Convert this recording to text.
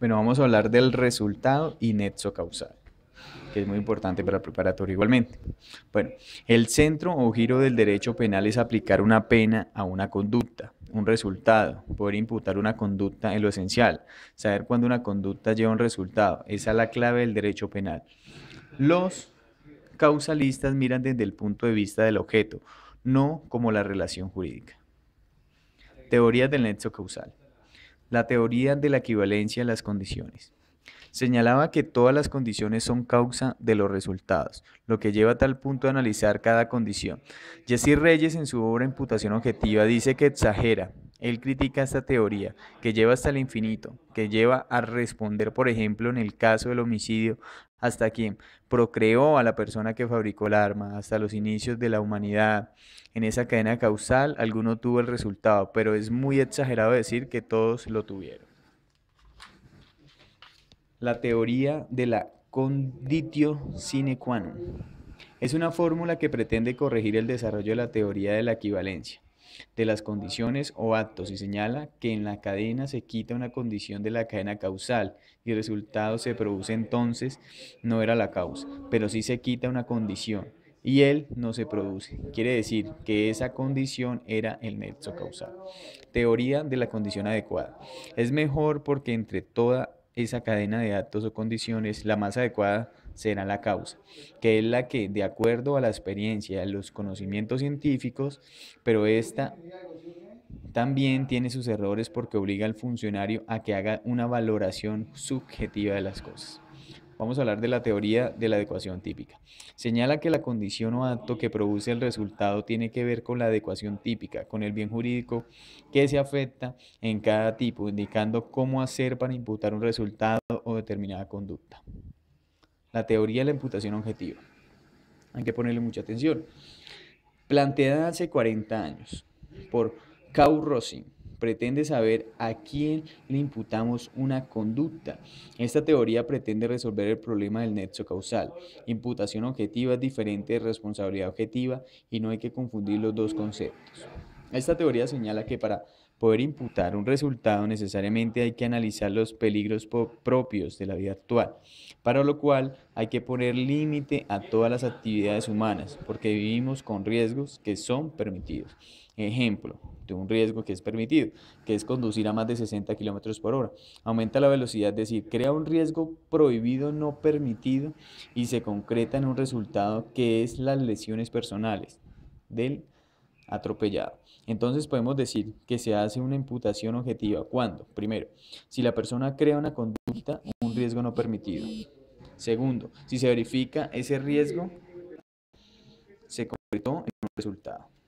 Bueno, vamos a hablar del resultado y nexo causal, que es muy importante para el preparatorio igualmente. Bueno, el centro o giro del derecho penal es aplicar una pena a una conducta, un resultado, poder imputar una conducta en lo esencial, saber cuándo una conducta lleva un resultado. Esa es la clave del derecho penal. Los causalistas miran desde el punto de vista del objeto, no como la relación jurídica. Teorías del nexo causal la teoría de la equivalencia de las condiciones. Señalaba que todas las condiciones son causa de los resultados, lo que lleva a tal punto a analizar cada condición. Jessy Reyes en su obra Imputación Objetiva dice que exagera, él critica esta teoría que lleva hasta el infinito, que lleva a responder, por ejemplo, en el caso del homicidio, hasta quien procreó a la persona que fabricó el arma, hasta los inicios de la humanidad. En esa cadena causal alguno tuvo el resultado, pero es muy exagerado decir que todos lo tuvieron. La teoría de la conditio sine qua non es una fórmula que pretende corregir el desarrollo de la teoría de la equivalencia de las condiciones o actos y señala que en la cadena se quita una condición de la cadena causal y el resultado se produce entonces no era la causa, pero si se quita una condición y él no se produce. Quiere decir que esa condición era el nexo causal. Teoría de la condición adecuada. Es mejor porque entre toda esa cadena de actos o condiciones, la más adecuada será la causa, que es la que, de acuerdo a la experiencia, a los conocimientos científicos, pero esta también tiene sus errores porque obliga al funcionario a que haga una valoración subjetiva de las cosas. Vamos a hablar de la teoría de la adecuación típica. Señala que la condición o acto que produce el resultado tiene que ver con la adecuación típica, con el bien jurídico que se afecta en cada tipo, indicando cómo hacer para imputar un resultado o determinada conducta la teoría de la imputación objetiva. Hay que ponerle mucha atención. Planteada hace 40 años por Kau Rosin, pretende saber a quién le imputamos una conducta. Esta teoría pretende resolver el problema del nexo causal. Imputación objetiva es diferente de responsabilidad objetiva y no hay que confundir los dos conceptos. Esta teoría señala que para poder imputar un resultado necesariamente hay que analizar los peligros propios de la vida actual, para lo cual hay que poner límite a todas las actividades humanas, porque vivimos con riesgos que son permitidos. Ejemplo de un riesgo que es permitido, que es conducir a más de 60 kilómetros por hora. Aumenta la velocidad, es decir, crea un riesgo prohibido no permitido y se concreta en un resultado que es las lesiones personales del atropellado. Entonces podemos decir que se hace una imputación objetiva cuando, primero, si la persona crea una conducta, un riesgo no permitido. Segundo, si se verifica ese riesgo, se concretó en un resultado.